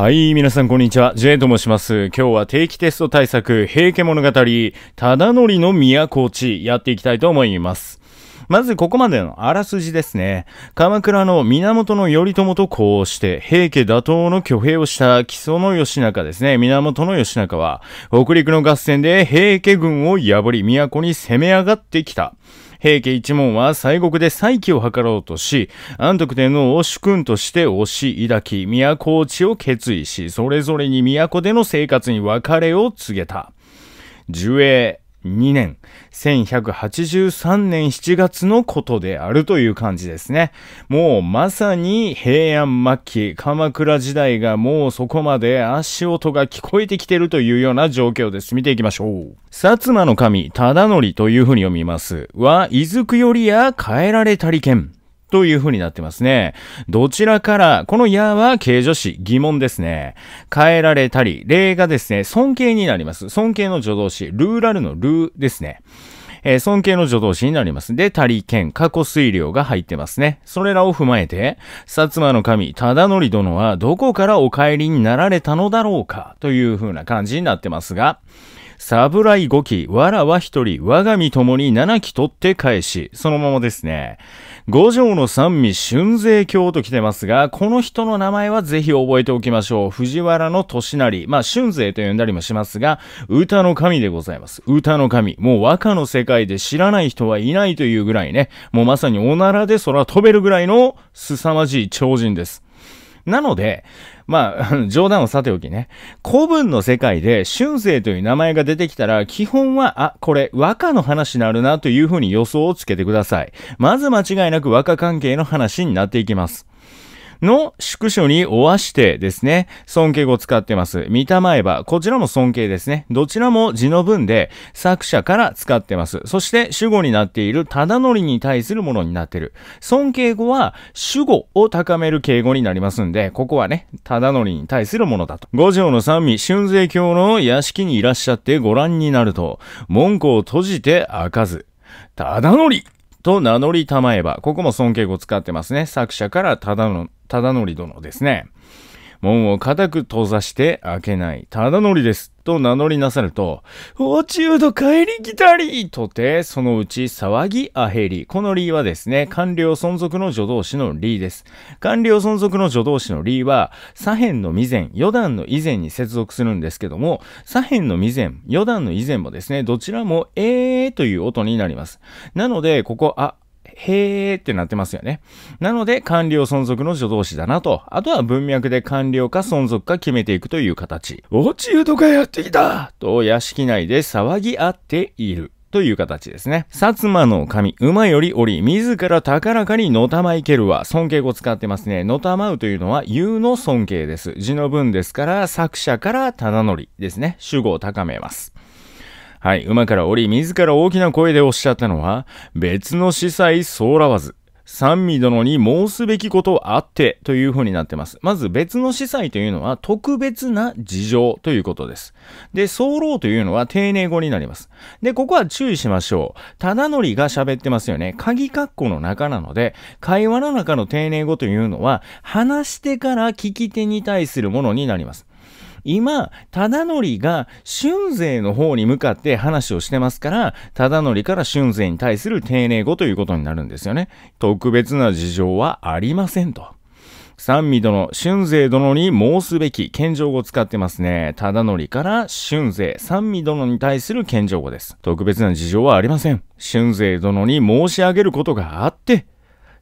はい、皆さんこんにちは。ジェイと申します。今日は定期テスト対策、平家物語、忠則の都地、やっていきたいと思います。まずここまでのあらすじですね。鎌倉の源頼朝とこうして、平家打倒の挙兵をした木曽の義仲ですね。源義仲は、北陸の合戦で平家軍を破り、都に攻め上がってきた。平家一門は西国で再起を図ろうとし、安徳天皇を主君として推し抱き、都落ちを決意し、それぞれに都での生活に別れを告げた。寿永2年、1183年7月のことであるという感じですね。もうまさに平安末期、鎌倉時代がもうそこまで足音が聞こえてきてるというような状況です。見ていきましょう。薩摩の神、忠則というふうに読みます。は、いずくよりや変えられたりけん。という風になってますね。どちらから、このやは形助詞、疑問ですね。変えられたり、例がですね、尊敬になります。尊敬の助動詞、ルーラルのルーですね。えー、尊敬の助動詞になります。で、他利権、過去推量が入ってますね。それらを踏まえて、薩摩の神、忠則殿はどこからお帰りになられたのだろうかという風な感じになってますが、サブライ5期、わらは1人、我が身ともに7期取って返し、そのままですね。五条の三味春勢京と来てますが、この人の名前はぜひ覚えておきましょう。藤原の年成。まあ、春勢と呼んだりもしますが、歌の神でございます。歌の神。もう和歌の世界で知らない人はいないというぐらいね、もうまさにおならで空飛べるぐらいの凄まじい超人です。なので、まあ、冗談をさておきね、古文の世界で春生という名前が出てきたら、基本は、あ、これ和歌の話になるなというふうに予想をつけてください。まず間違いなく和歌関係の話になっていきます。の宿所におわしてですね、尊敬語を使ってます。見たまえば、こちらも尊敬ですね。どちらも字の文で作者から使ってます。そして主語になっている忠則に対するものになっている。尊敬語は主語を高める敬語になりますんで、ここはね、忠則に対するものだと。五条の三味、春税教の屋敷にいらっしゃってご覧になると、門戸を閉じて開かず、忠則と名乗りたまえば、ここも尊敬語使ってますね。作者からただの、ただのり殿ですね。門を固く閉ざして開けない、ただのりです。と名乗りなさると、お中と帰り来たりとて、そのうち騒ぎあへり。このりはですね、官僚存続の助動詞のりです。官僚存続の助動詞のりは、左辺の未然、余談の以前に接続するんですけども、左辺の未然、余談の以前もですね、どちらもえーという音になります。なので、ここ、あ、へーってなってますよね。なので、官僚存続の助動詞だなと。あとは文脈で完了か存続か決めていくという形。落ち湯とかやってきたと屋敷内で騒ぎ合っている。という形ですね。薩摩の神、馬より折り、自ら高らかにのたまいけるは、尊敬語使ってますね。のたまうというのは、言うの尊敬です。字の文ですから、作者から忠則ですね。主語を高めます。はい、馬から降り、自ら大きな声でおっしゃったのは、別の司祭そらわず。三味殿に申すべきことあってというふうになってます。まず別の司祭というのは特別な事情ということです。で、総老というのは丁寧語になります。で、ここは注意しましょう。ただのりが喋ってますよね。鍵括弧の中なので、会話の中の丁寧語というのは話してから聞き手に対するものになります。今、忠則が春税の方に向かって話をしてますから、忠則から春税に対する丁寧語ということになるんですよね。特別な事情はありませんと。三味殿、春税殿に申すべき謙譲語を使ってますね。忠則から春勢、三味殿に対する謙譲語です。特別な事情はありません。春税殿に申し上げることがあって、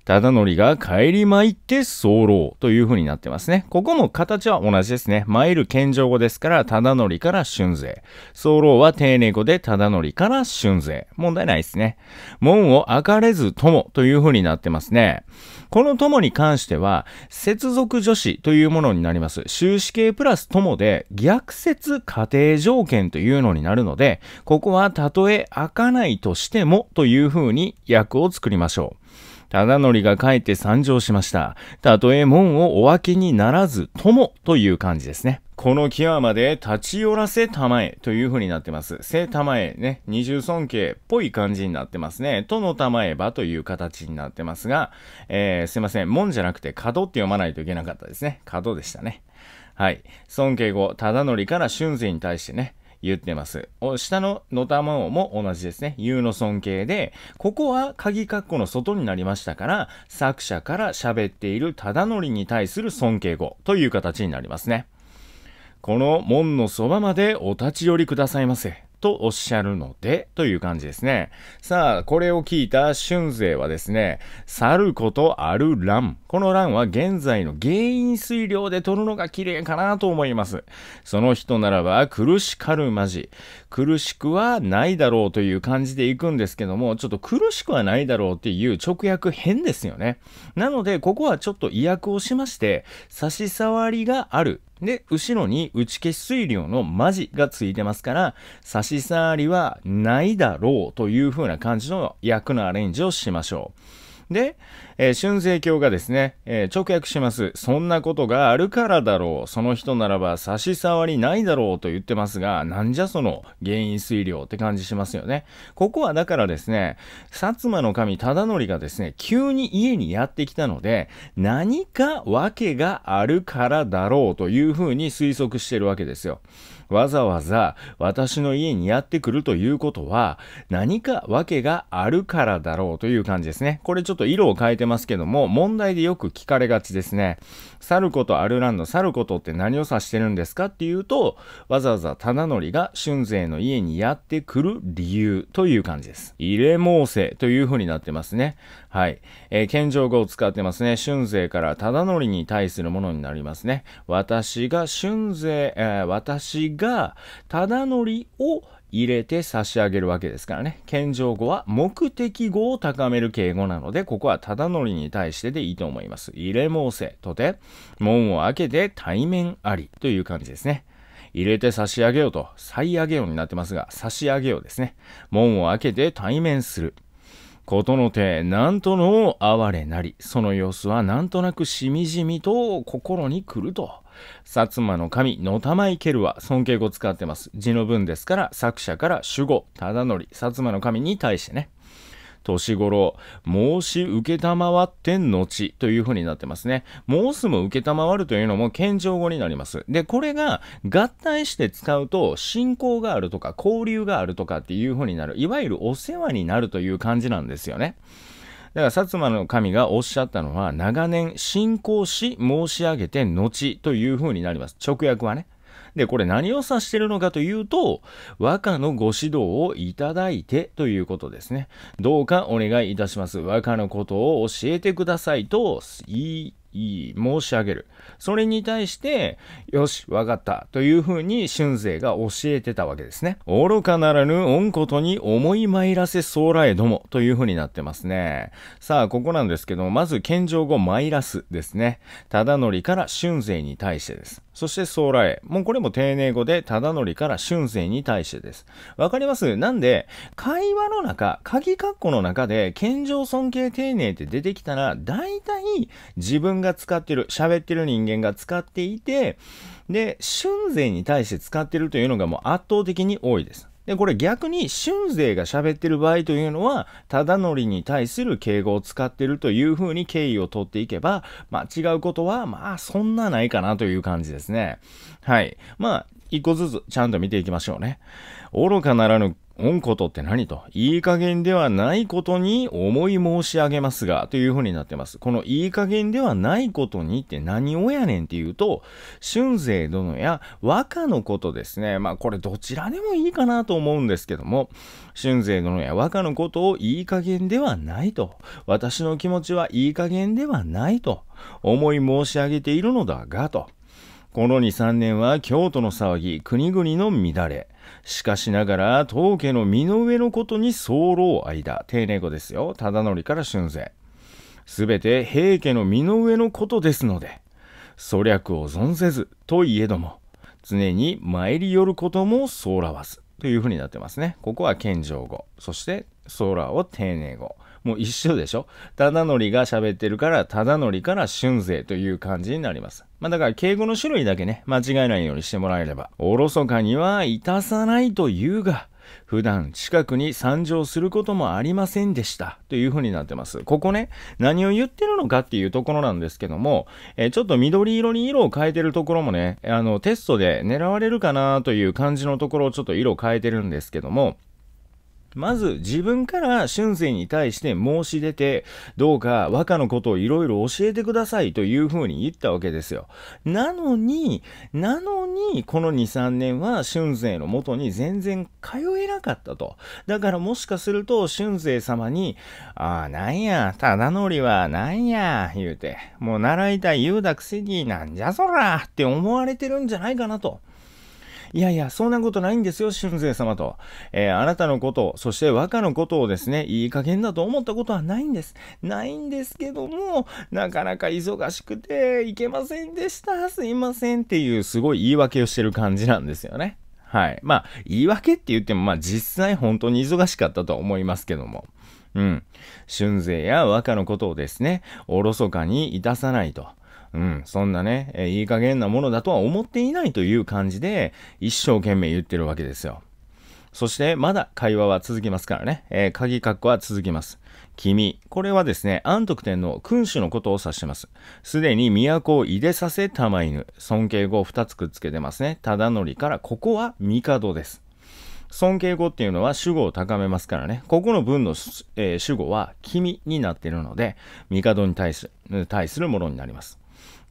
忠則が帰り参って候という風になってますね。ここも形は同じですね。参る謙譲語ですから、忠則から春勢。候は丁寧語で忠則から春勢。問題ないですね。門を開かれず友という風になってますね。この友に関しては、接続助詞というものになります。終止形プラス友で逆説仮定条件というのになるので、ここはたとえ開かないとしてもという風に訳を作りましょう。忠則が書いて参上しました。たとえ門をお分けにならずともという感じですね。この際まで立ち寄らせたまえという風になってます。せたまえね、二重尊敬っぽい感じになってますね。とのたまえばという形になってますが、えー、すいません、門じゃなくて角って読まないといけなかったですね。角でしたね。はい。尊敬語、忠則から春勢に対してね、言ってます。下ののたまをも同じですね。言うの尊敬で、ここは鍵括弧の外になりましたから、作者から喋っている忠則に対する尊敬語という形になりますね。この門のそばまでお立ち寄りくださいませ。とおっしゃるので、という感じですね。さあ、これを聞いた春勢はですね、去ることある乱。この乱は現在の原因水量で取るのが綺麗かなと思います。その人ならば、苦しかるまじ。苦しくはないだろうという感じでいくんですけども、ちょっと苦しくはないだろうっていう直訳変ですよね。なので、ここはちょっと意訳をしまして、差し障りがある。で、後ろに打ち消し水量のマジがついてますから、差し障りはないだろうという風な感じの訳のアレンジをしましょう。で、えー、春生教がですね、えー、直訳します。そんなことがあるからだろう。その人ならば差し障りないだろうと言ってますが、なんじゃその原因推量って感じしますよね。ここはだからですね、薩摩の神忠則がですね、急に家にやってきたので、何か訳があるからだろうというふうに推測してるわけですよ。わざわざ私の家にやってくるということは、何か訳があるからだろうという感じですね。これちょっと色を変えてますけども、問題でよく聞かれがちですね。去ることアルランド、サることって何を指してるんですかっていうと、わざわざ忠則が春勢の家にやってくる理由という感じです。入れ申せという風になってますね。はい。えー、謙譲語を使ってますね。春勢から忠則に対するものになりますね。私が春勢、えー、私が忠則を入れて差し上げるわけですからね。謙譲語は目的語を高める敬語なので、ここは忠則に対してでいいと思います。入れ申せとて、門を開けて対面ありという感じですね。入れて差し上げようと、再上げようになってますが、差し上げようですね。門を開けて対面する。ことの手、なんとの哀れなり、その様子はなんとなくしみじみと心に来ると。薩摩の神、のたまけるは尊敬語使ってます。字の文ですから、作者から主語、忠則薩摩の神に対してね。年頃、申し受けたまわってんのちという風になってますね。申すも受けたまわるというのも謙譲語になります。で、これが合体して使うと、信仰があるとか、交流があるとかっていう風になる。いわゆるお世話になるという感じなんですよね。だから薩摩の神がおっしゃったのは長年信仰し申し上げて後というふうになります直訳はねで、これ何を指してるのかというと、和歌のご指導をいただいてということですね。どうかお願いいたします。和歌のことを教えてくださいと言いいい、申し上げる。それに対して、よし、わかった、というふうに春勢が教えてたわけですね。愚かならぬ恩ことに思い参らせそうらえども、というふうになってますね。さあ、ここなんですけども、まず、謙譲語参らすですね。忠則から春勢に対してです。そしてソーラへ。もうこれも丁寧語で、ただのりから春生に対してです。わかりますなんで、会話の中、鍵括弧の中で、謙譲尊敬丁寧って出てきたら、大体自分が使ってる、喋ってる人間が使っていて、で、春生に対して使ってるというのがもう圧倒的に多いです。で、これ逆に俊勢が喋ってる場合というのは、忠則に対する敬語を使ってるというふうに敬意を取っていけば、まあ違うことは、まあそんなないかなという感じですね。はい。まあ、一個ずつちゃんと見ていきましょうね。愚かならぬ恩ことって何と、いい加減ではないことに思い申し上げますが、というふうになってます。このいい加減ではないことにって何をやねんっていうと、春勢殿や和歌のことですね。まあこれどちらでもいいかなと思うんですけども、春勢殿や和歌のことをいい加減ではないと、私の気持ちはいい加減ではないと、思い申し上げているのだが、と。この2、3年は京都の騒ぎ、国々の乱れ、しかしながら、当家の身の上のことに候間、丁寧語ですよ。忠則から春勢。すべて平家の身の上のことですので、ゃ略を存せずといえども、常に参り寄ることも候らわず。というふうになってますね。ここは謙譲語。そして、ーを丁寧語。もう一緒でしょただのりが喋ってるから、ただのりから春勢という感じになります。まあだから敬語の種類だけね、間違えないようにしてもらえれば。おろそかにはいたさないというが、普段近くに参上することもありませんでしたという風になってます。ここね、何を言ってるのかっていうところなんですけども、えー、ちょっと緑色に色を変えてるところもね、あの、テストで狙われるかなという感じのところをちょっと色を変えてるんですけども、まず自分から春生に対して申し出て、どうか和歌のことをいろいろ教えてくださいというふうに言ったわけですよ。なのに、なのに、この2、3年は春生のもとに全然通えなかったと。だからもしかすると春生様に、ああ、なんや、忠則はなんや、言うて、もう習いたい言うだくせになんじゃそらって思われてるんじゃないかなと。いやいや、そんなことないんですよ、春勢様と。えー、あなたのこと、そして和歌のことをですね、いい加減だと思ったことはないんです。ないんですけども、なかなか忙しくて、いけませんでした、すいませんっていう、すごい言い訳をしてる感じなんですよね。はい。まあ、言い訳って言っても、まあ実際本当に忙しかったとは思いますけども。うん。春勢や和歌のことをですね、おろそかにいたさないと。うん、そんなね、えいい加減なものだとは思っていないという感じで、一生懸命言ってるわけですよ。そしてまだ会話は続きますからね。えー、鍵括弧は続きます。君。これはですね、安徳天皇、君主のことを指してます。すでに都を入れさせたま犬。尊敬語を2つくっつけてますね。忠則から、ここは帝です。尊敬語っていうのは主語を高めますからね。ここの文の、えー、主語は君になっているので、帝に対す対するものになります。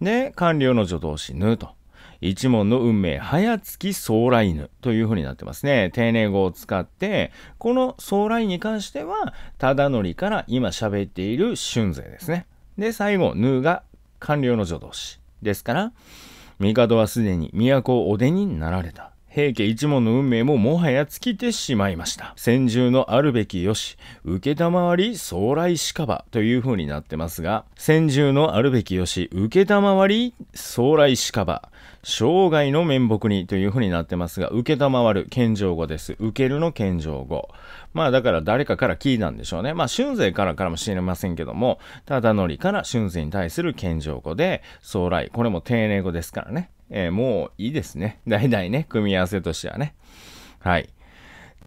で、官僚の助動詞ぬと。一門の運命、早月将来ぬというふうになってますね。丁寧語を使って、この将来に関しては、忠則から今喋っている春勢ですね。で、最後、ぬが官僚の助動詞。ですから、帝はすでに都をお出になられた。平家一門の運命ももはや尽きてしまいました。先住のあるべきよし、受けたまわり将来しかばという風になってますが、先住のあるべきよし、受けたまわり将来しかば、生涯の面目にという風になってますが、受けたまわる、謙譲語です。受けるの謙譲語。まあだから誰かから聞いたんでしょうね。まあ春勢からかもしれませんけども、ただのりから春勢に対する謙譲語で、将来、これも丁寧語ですからね。えー、もういいですね。代々ね、組み合わせとしてはね。はい。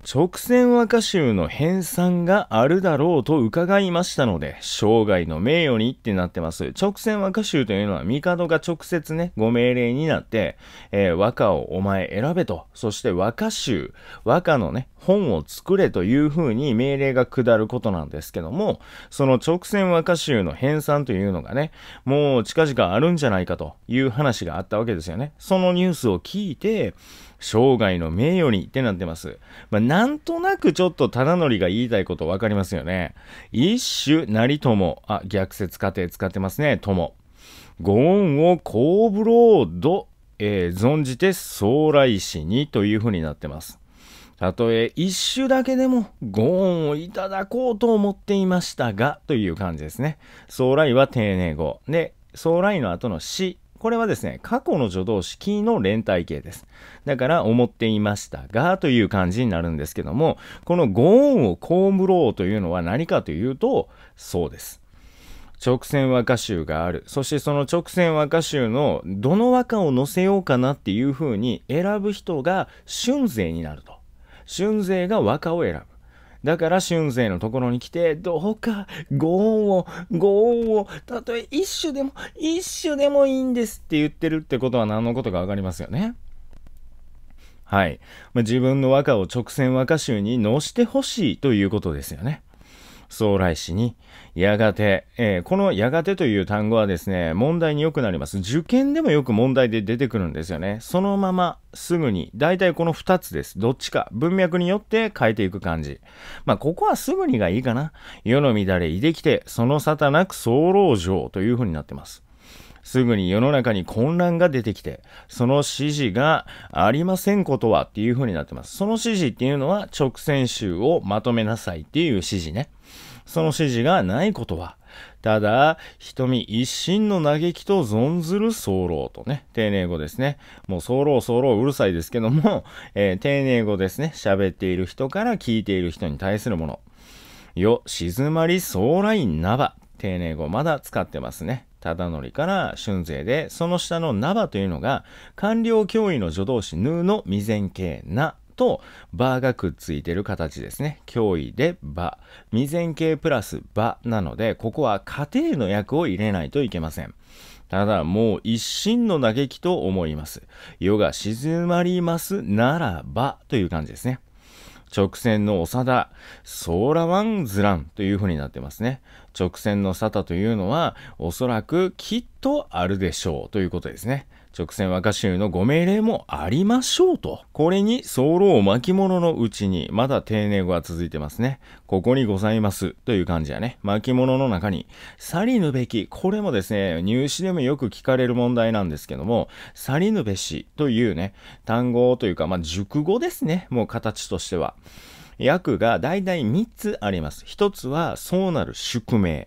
直線和歌集の編纂があるだろうと伺いましたので、生涯の名誉にってなってます。直線和歌集というのは、帝が直接ね、ご命令になって、えー、和歌をお前選べと、そして和歌集、和歌のね、本を作れというふうに命令が下ることなんですけども、その直線和歌集の編纂というのがね、もう近々あるんじゃないかという話があったわけですよね。そのニュースを聞いて、生涯の名誉にってなってます。まあ、なんとなくちょっと忠則が言いたいこと分かりますよね。一種なりとも、あ、逆説過程使ってますね、とも。ご恩をーブロード、えー、存じて将来しにというふうになってます。たとえ一種だけでもご恩をいただこうと思っていましたが、という感じですね。将来は丁寧語。で、将来の後の死これはですね、過去の助動式の連帯形です。だから、思っていましたがという感じになるんですけども、このご恩を被ろうというのは何かというと、そうです。直線和歌集がある。そしてその直線和歌集のどの和歌を載せようかなっていう風に選ぶ人が春勢になると。春勢が和歌を選ぶ。だから春勢のところに来て、どうかご恩を、ご恩を、たとえ一種でも、一種でもいいんですって言ってるってことは何のことかわかりますよね。はい。まあ、自分の和歌を直線和歌集に載してほしいということですよね。総来市に、やがて、えー、このやがてという単語はですね、問題によくなります。受験でもよく問題で出てくるんですよね。そのまますぐに、大体この2つです。どっちか、文脈によって変えていく感じ。まあ、ここはすぐにがいいかな。世の乱れ、いできて、その沙汰なく総老城という風になってます。すぐに世の中に混乱が出てきて、その指示がありませんことはっていう風になってます。その指示っていうのは直線集をまとめなさいっていう指示ね。その指示がないことは、ただ、瞳一心の嘆きと存ずる候とね、丁寧語ですね。もう騒動うるさいですけども、えー、丁寧語ですね。喋っている人から聞いている人に対するもの。よ、静まり騒来なば。丁寧語まだ使ってますね。忠則から春勢で、その下のナバというのが、官僚脅威の助動詞ヌの未然形なと、バがくっついてる形ですね。脅威でバ。未然形プラスバなので、ここは家庭の役を入れないといけません。ただもう一心の嘆きと思います。夜が静まりますならばという感じですね。直線の長田、ソーラワンズランというふうになってますね。直線の沙汰というのは、おそらくきっとあるでしょうということですね。直線和歌集のご命令もありましょうと。これに、早漏巻物のうちに、まだ丁寧語は続いてますね。ここにございます。という感じやね。巻物の中に、去りぬべき。これもですね、入試でもよく聞かれる問題なんですけども、去りぬべしというね、単語というか、まあ、熟語ですね。もう形としては。訳が大体3つあります。1つは、そうなる宿命。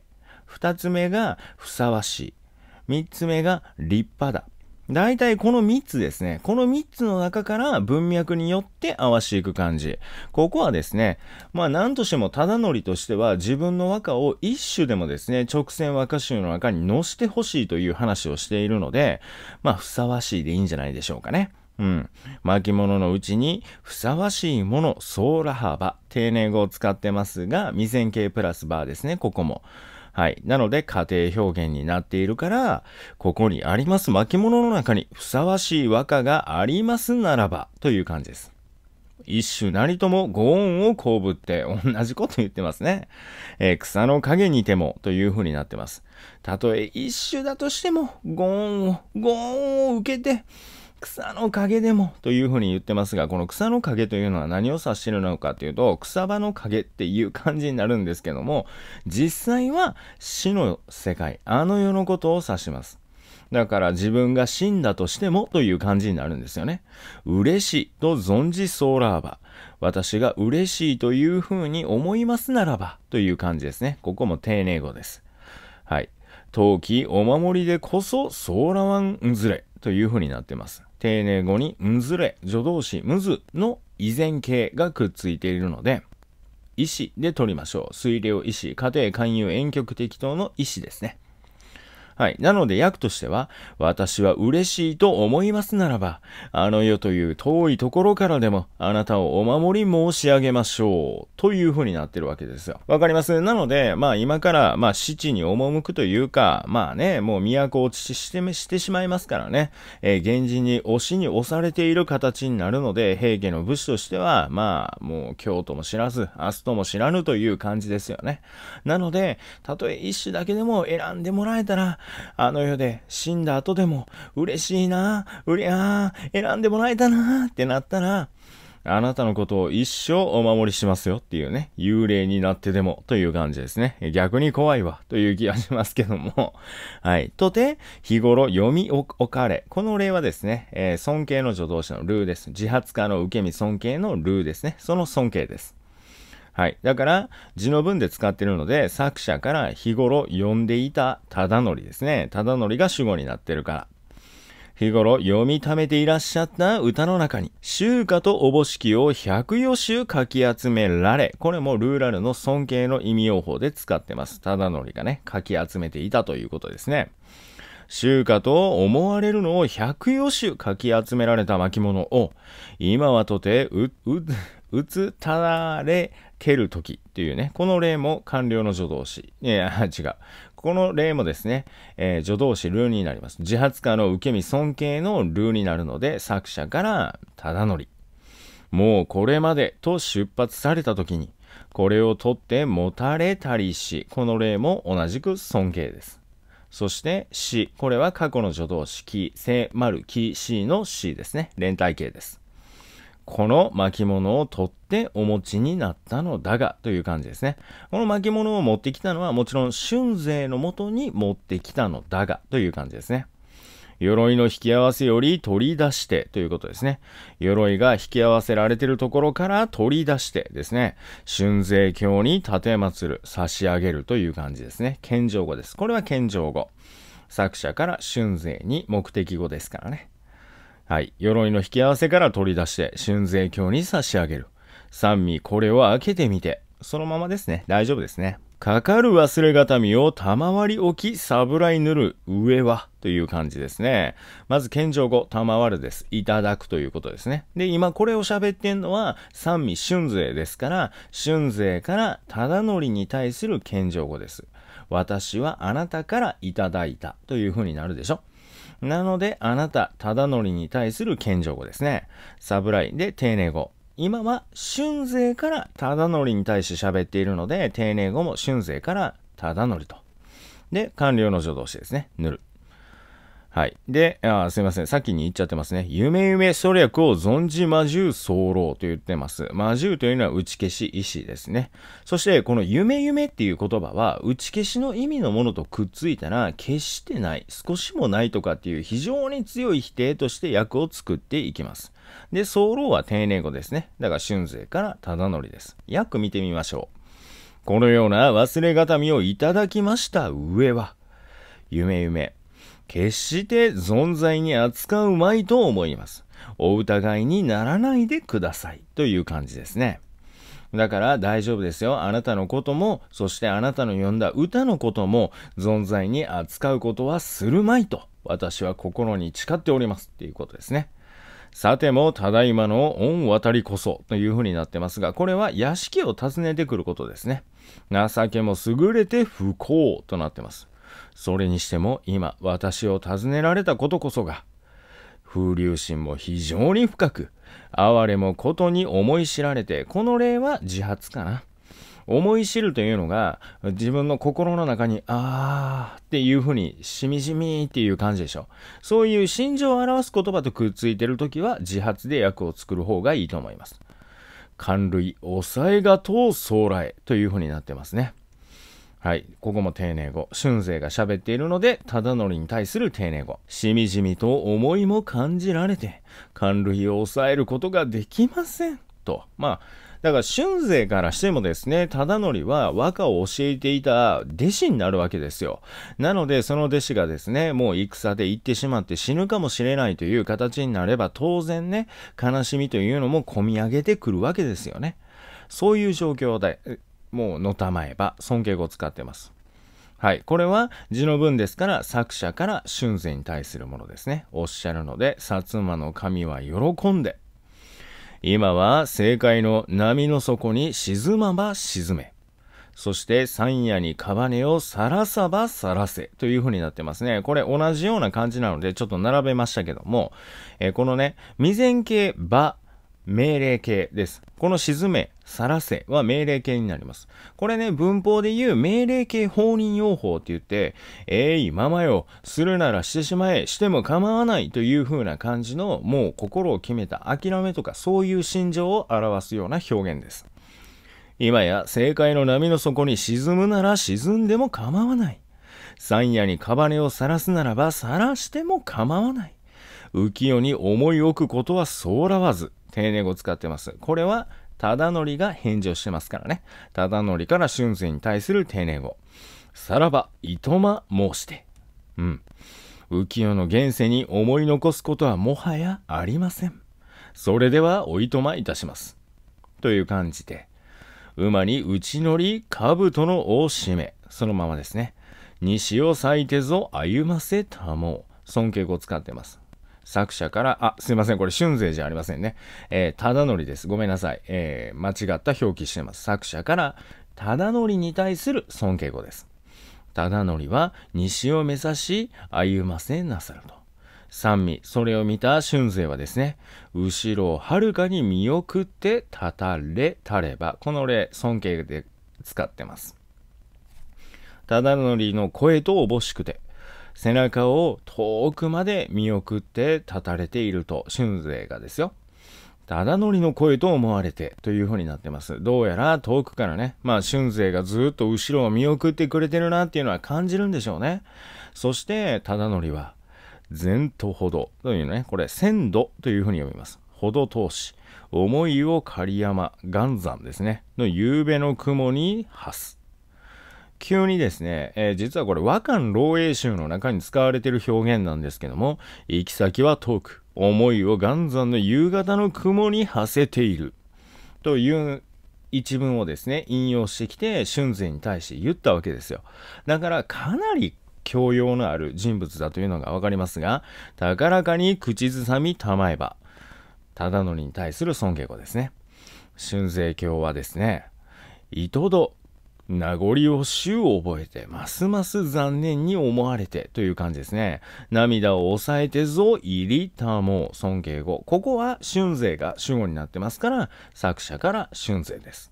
2つ目が、ふさわしい。3つ目が、立派だ。大体この3つですね。この3つの中から文脈によって合わしていく感じ。ここはですね、まあ何としても忠則としては自分の和歌を一種でもですね、直線和歌集の中に載してほしいという話をしているので、まあふさわしいでいいんじゃないでしょうかね。うん。巻物のうちに、ふさわしいもの、ソーラ幅、丁寧語を使ってますが、未線形プラスバーですね、ここも。はい。なので、家庭表現になっているから、ここにあります巻物の中にふさわしい和歌がありますならば、という感じです。一種なりともご恩をこぶって同じこと言ってますね。えー、草の陰にてもという風になってます。たとえ一種だとしてもご恩を、ご恩を受けて、草の陰でもというふうに言ってますが、この草の陰というのは何を指してるのかというと、草場の陰っていう感じになるんですけども、実際は死の世界、あの世のことを指します。だから自分が死んだとしてもという感じになるんですよね。嬉しいと存じソーラーバ。私が嬉しいというふうに思いますならばという感じですね。ここも丁寧語です。はい。陶器お守りでこそソーラワンズレというふうになってます。丁寧語にむずれ、助動詞むずの依然形がくっついているので、意思で取りましょう。推量意思、家庭、勧誘、遠曲適当の意思ですね。はい。なので、訳としては、私は嬉しいと思いますならば、あの世という遠いところからでも、あなたをお守り申し上げましょう。という風になってるわけですよ。わかりますなので、まあ今から、まあ死地に赴くというか、まあね、もう都落ちしてしてしまいますからね、えー、源氏に押しに押されている形になるので、平家の武士としては、まあ、もう今日とも知らず、明日とも知らぬという感じですよね。なので、たとえ一種だけでも選んでもらえたら、あの世で死んだ後でも嬉しいな、うりゃー、選んでもらえたなってなったら、あなたのことを一生お守りしますよっていうね、幽霊になってでもという感じですね。逆に怖いわという気がしますけども。はい。とて、日頃読みおかれ。この例はですね、えー、尊敬の助動詞のルーです。自発化の受け身尊敬のルーですね。その尊敬です。はい。だから、字の文で使ってるので、作者から日頃読んでいた忠則ですね。忠則が主語になってるから。日頃読み溜めていらっしゃった歌の中に、秋歌とおぼしきを百余集かき集められ。これもルーラルの尊敬の意味用法で使ってます。忠則がね、かき集めていたということですね。週歌と思われるのを百余種かき集められた巻物を、今はとてう、う、うつたられ蹴る時っていうね、この例も官僚の助動詞。いや、違う。この例もですね、えー、助動詞ルーになります。自発化の受け身尊敬のルーになるので、作者から、ただ乗り。もうこれまでと出発された時に、これを取って持たれたりし、この例も同じく尊敬です。そして、し、これは過去の助動詞、き、せ、まる、き、しの C ですね。連帯形です。この巻物を取ってお持ちになったのだが、という感じですね。この巻物を持ってきたのは、もちろん春勢のもとに持ってきたのだが、という感じですね。鎧の引き合わせより取り出してということですね。鎧が引き合わせられているところから取り出してですね。春勢教に立て祭る、差し上げるという感じですね。謙譲語です。これは謙譲語。作者から春勢に目的語ですからね。はい。鎧の引き合わせから取り出して、春税鏡に差し上げる。三味、これを開けてみて。そのままですね。大丈夫ですね。かかる忘れがたみを賜り置き、侍塗る、上は、という感じですね。まず、謙譲語、賜るです。いただくということですね。で、今これを喋ってんのは、三味春税ですから、春税から忠則に対する謙譲語です。私はあなたからいただいたというふうになるでしょ。なので、あなた、忠則に対する謙譲語ですね。サブライで丁寧語。今は春勢から忠則に対して喋っているので、丁寧語も春勢から忠則と。で、官僚の助動詞ですね。塗る。はい。で、あすいません。先に言っちゃってますね。夢夢そ略を存じ魔獣候と言ってます。魔獣というのは打ち消し、意志ですね。そして、この夢夢っていう言葉は、打ち消しの意味のものとくっついたら、決してない、少しもないとかっていう非常に強い否定として役を作っていきます。で、候は丁寧語ですね。だから春勢から忠則です。訳見てみましょう。このような忘れがたみをいただきました上は、夢夢。決して存在に扱うまいと思います。お疑いにならないでくださいという感じですね。だから大丈夫ですよ。あなたのことも、そしてあなたの呼んだ歌のことも、存在に扱うことはするまいと、私は心に誓っておりますっていうことですね。さても、ただいまの恩渡りこそという風になってますが、これは屋敷を訪ねてくることですね。情けも優れて不幸となってます。それにしても今私を訪ねられたことこそが風流心も非常に深く哀れもことに思い知られてこの例は自発かな思い知るというのが自分の心の中にああっていうふうにしみじみっていう感じでしょそういう心情を表す言葉とくっついてる時は自発で役を作る方がいいと思います寒類抑えがとう将来というふうになってますねはい。ここも丁寧語。春勢が喋っているので、忠則に対する丁寧語。しみじみと思いも感じられて、寒類を抑えることができません。と。まあ、だから春勢からしてもですね、忠則は和歌を教えていた弟子になるわけですよ。なので、その弟子がですね、もう戦で行ってしまって死ぬかもしれないという形になれば、当然ね、悲しみというのも込み上げてくるわけですよね。そういう状況で、もうのたまえば、尊敬語を使ってます。はい。これは字の文ですから作者から春世に対するものですね。おっしゃるので、薩摩の神は喜んで。今は正解の波の底に沈まば沈め。そして山夜にカバネをさらさばさらせという風になってますね。これ同じような感じなのでちょっと並べましたけども、えー、このね、未然形ば命令形です。この沈めさらせは命令形になります。これね、文法で言う命令形法人用法って言って、えい、ままよ、するならしてしまえ、しても構わないという風な感じの、もう心を決めた諦めとか、そういう心情を表すような表現です。今や、正解の波の底に沈むなら沈んでも構わない。山野にカバネをさらすならばさらしても構わない。浮世に思い置くことはそうらわず。丁寧語使ってます。これは、忠則が返事をしてますからね。忠則から春水に対する丁寧語。さらば、いとま申して。うん。浮世の現世に思い残すことはもはやありません。それではおいとまいたします。という感じで、馬に内乗り、兜の大締め。そのままですね。西を咲いてぞ歩ませたもう。尊敬語を使ってます。作者から、あ、すいません、これ、春勢じゃありませんね。えー、ただのりです。ごめんなさい。えー、間違った表記してます。作者から、ただのりに対する尊敬語です。ただのりは、西を目指し、歩ませなさると。三味、それを見た春勢はですね、後ろをはるかに見送って、たたれたれば、この例、尊敬で使ってます。ただのりの声とおぼしくて、背中を遠くまで見送って立たれていると、春勢がですよ。忠則の声と思われてという風になってます。どうやら遠くからね、まあ春勢がずっと後ろを見送ってくれてるなっていうのは感じるんでしょうね。そして忠則は、前途ほどというね、これ鮮度という風に読みます。ほど通し、思いを狩山、岩山ですね、の夕べの雲に発す。急にですね、えー、実はこれ和漢漏洩集の中に使われている表現なんですけども、行き先は遠く、思いを岩山の夕方の雲に馳せている。という一文をですね、引用してきて、春前に対して言ったわけですよ。だからかなり教養のある人物だというのがわかりますが、高らかに口ずさみたまえば、忠則に対する尊敬語ですね。春生教はですね、いとど名残惜しゅう覚えて、ますます残念に思われてという感じですね。涙を抑えてぞ、入りたもう、尊敬語。ここは春勢が主語になってますから、作者から春勢です。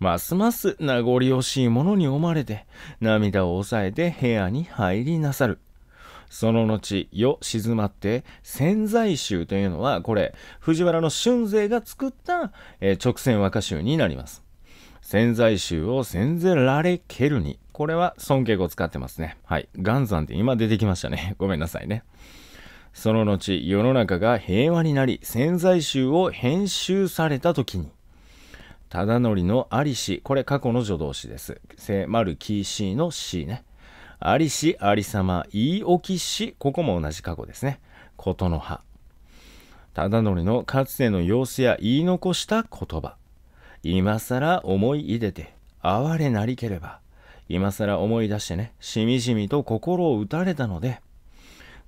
ますます名残惜しいものに思われて、涙を抑えて部屋に入りなさる。その後、夜静まって、潜在集というのは、これ、藤原の春勢が作った、えー、直線和歌集になります。潜在臭を潜在られけるに。これは尊敬語を使ってますね。はい。元山って今出てきましたね。ごめんなさいね。その後、世の中が平和になり、潜在衆を編集された時に。忠則の在りし、これ過去の助動詞です。迫るきしのしね。ありし、ありさま、言い置きし、ここも同じ過去ですね。ことの葉。忠則のかつての様子や言い残した言葉。今更思い出て、哀れなりければ、今更思い出してね、しみじみと心を打たれたので、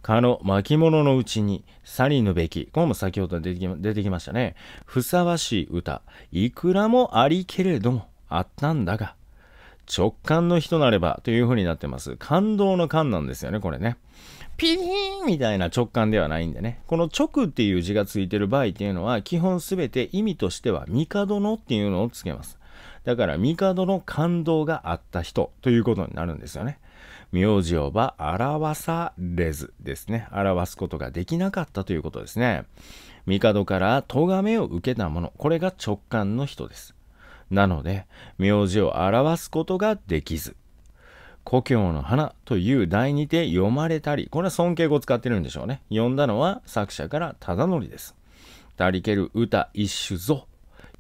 蚊の巻物のうちにさりぬべき、これも先ほど出てきましたね。ふさわしい歌、いくらもありけれども、あったんだが、直感の人なればというふうになってます。感動の感なんですよね、これね。ピーンみたいな直感ではないんでね。この直っていう字がついてる場合っていうのは、基本すべて意味としては、帝のっていうのをつけます。だから、帝の感動があった人ということになるんですよね。名字をば表されずですね。表すことができなかったということですね。帝から咎めを受けたもの、これが直感の人です。なので、名字を表すことができず、故郷の花という題にて読まれたり、これは尊敬語を使ってるんでしょうね。読んだのは作者から忠則です。たりける歌一首ぞ。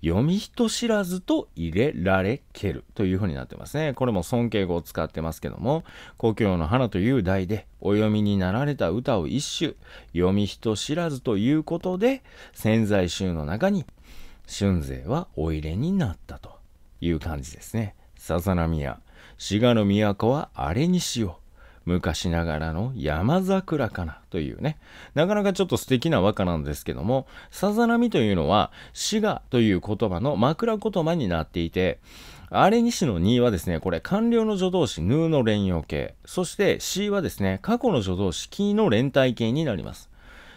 読み人知らずと入れられけるというふうになってますね。これも尊敬語を使ってますけども、故郷の花という題でお読みになられた歌を一首、読み人知らずということで、潜在集の中に春勢はお入れになったという感じですね。さざみや滋賀の都はあれにしよう。昔ながらの山桜かなというね、なかなかちょっと素敵な和歌なんですけども、さざ波というのは、滋賀という言葉の枕言葉になっていて、あれにしの2はですね、これ、官僚の助動詞、ヌーの連用形。そして C はですね、過去の助動詞、キーの連帯形になります。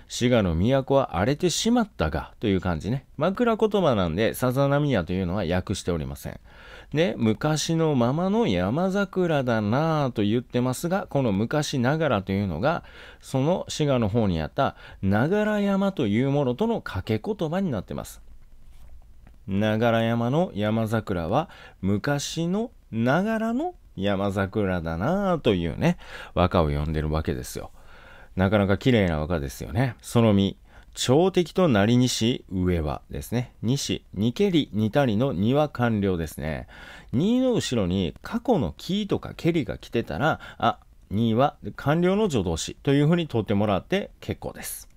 滋賀の都は荒れてしまったがという感じね。枕言葉なんで、さざ波屋というのは訳しておりません。で、昔のままの山桜だなぁと言ってますが、この昔ながらというのが、その滋賀の方にあった、ながら山というものとの掛け言葉になってます。ながら山の山桜は、昔のながらの山桜だなぁというね、和歌を呼んでるわけですよ。なかなか綺麗な歌ですよね。その実、朝敵となりにし、上はですね。にし、にけり、にたりの2は完了ですね。2の後ろに過去のキーとかけりが来てたら、あ、2は完了の助動詞というふうに取ってもらって結構です。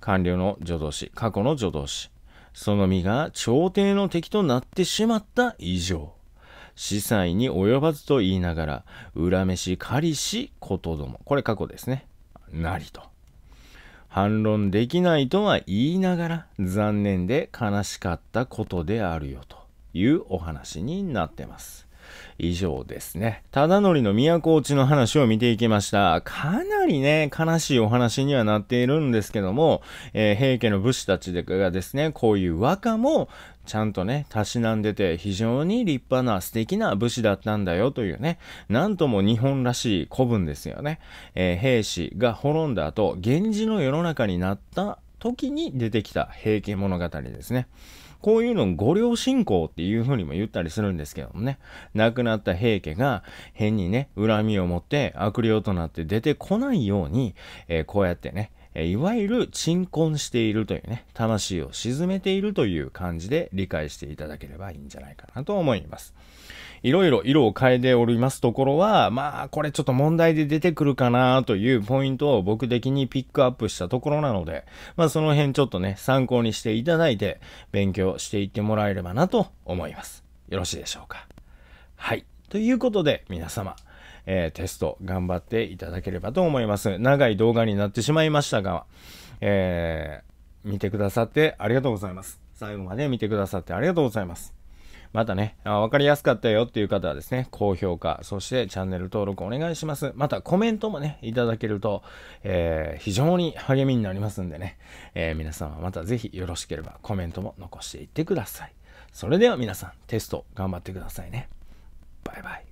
完了の助動詞、過去の助動詞。その身が朝廷の敵となってしまった以上。司祭に及ばずと言いながら、恨めし、狩りし、ことども。これ過去ですね。なりと。反論できないとは言いながら残念で悲しかったことであるよというお話になってます。以上ですね。ただのりの都落ちの話を見ていきました。かなりね、悲しいお話にはなっているんですけども、えー、平家の武士たちがですね、こういう和歌もちゃんとね、たしなんでて非常に立派な素敵な武士だったんだよというね、なんとも日本らしい古文ですよね。えー、兵士が滅んだ後、源氏の世の中になった時に出てきた平家物語ですね。こういうのを五両信仰っていうふうにも言ったりするんですけどもね、亡くなった平家が変にね、恨みを持って悪霊となって出てこないように、えー、こうやってね、いわゆる鎮魂しているというね、魂を沈めているという感じで理解していただければいいんじゃないかなと思います。いろいろ色を変えておりますところは、まあ、これちょっと問題で出てくるかなというポイントを僕的にピックアップしたところなので、まあ、その辺ちょっとね、参考にしていただいて、勉強していってもらえればなと思います。よろしいでしょうか。はい。ということで、皆様、えー、テスト頑張っていただければと思います。長い動画になってしまいましたが、えー、見てくださってありがとうございます。最後まで見てくださってありがとうございます。またね、わかりやすかったよっていう方はですね、高評価、そしてチャンネル登録お願いします。またコメントもね、いただけると、えー、非常に励みになりますんでね、えー、皆様またぜひよろしければコメントも残していってください。それでは皆さん、テスト頑張ってくださいね。バイバイ。